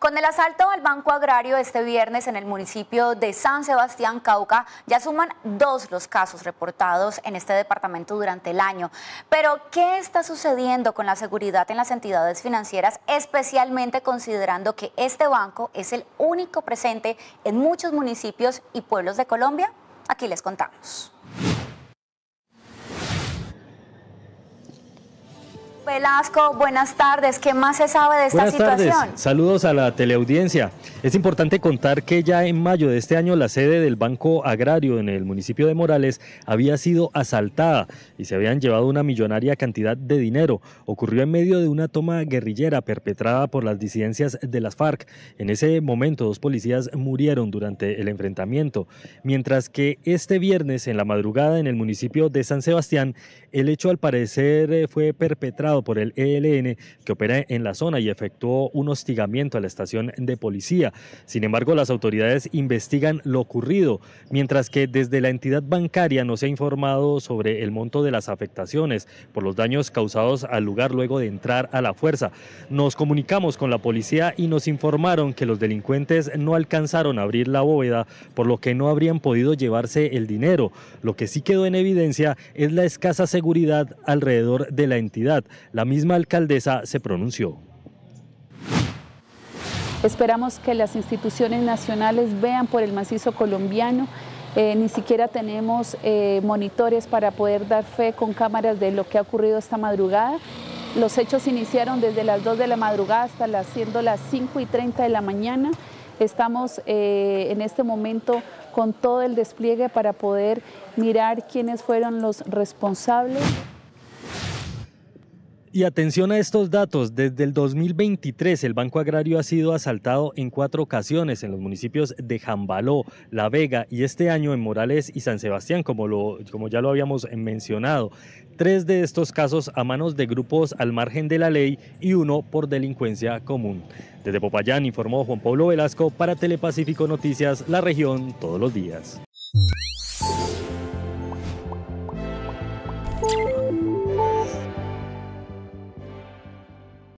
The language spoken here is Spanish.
Con el asalto al Banco Agrario este viernes en el municipio de San Sebastián, Cauca, ya suman dos los casos reportados en este departamento durante el año. Pero, ¿qué está sucediendo con la seguridad en las entidades financieras, especialmente considerando que este banco es el único presente en muchos municipios y pueblos de Colombia? Aquí les contamos. Velasco, buenas tardes. ¿Qué más se sabe de esta situación? Saludos a la teleaudiencia. Es importante contar que ya en mayo de este año la sede del Banco Agrario en el municipio de Morales había sido asaltada y se habían llevado una millonaria cantidad de dinero. Ocurrió en medio de una toma guerrillera perpetrada por las disidencias de las FARC. En ese momento dos policías murieron durante el enfrentamiento, mientras que este viernes en la madrugada en el municipio de San Sebastián el hecho al parecer eh, fue perpetrado por el ELN que opera en la zona y efectuó un hostigamiento a la estación de policía. Sin embargo, las autoridades investigan lo ocurrido, mientras que desde la entidad bancaria no se ha informado sobre el monto de las afectaciones por los daños causados al lugar luego de entrar a la fuerza. Nos comunicamos con la policía y nos informaron que los delincuentes no alcanzaron a abrir la bóveda, por lo que no habrían podido llevarse el dinero. Lo que sí quedó en evidencia es la escasa seguridad alrededor de la entidad, la misma alcaldesa se pronunció. Esperamos que las instituciones nacionales vean por el macizo colombiano eh, ni siquiera tenemos eh, monitores para poder dar fe con cámaras de lo que ha ocurrido esta madrugada. Los hechos iniciaron desde las 2 de la madrugada hasta las, siendo las 5 y 30 de la mañana. Estamos eh, en este momento con todo el despliegue para poder mirar quiénes fueron los responsables. Y atención a estos datos, desde el 2023 el Banco Agrario ha sido asaltado en cuatro ocasiones en los municipios de Jambaló, La Vega y este año en Morales y San Sebastián, como, lo, como ya lo habíamos mencionado. Tres de estos casos a manos de grupos al margen de la ley y uno por delincuencia común. Desde Popayán informó Juan Pablo Velasco para Telepacífico Noticias, la región todos los días.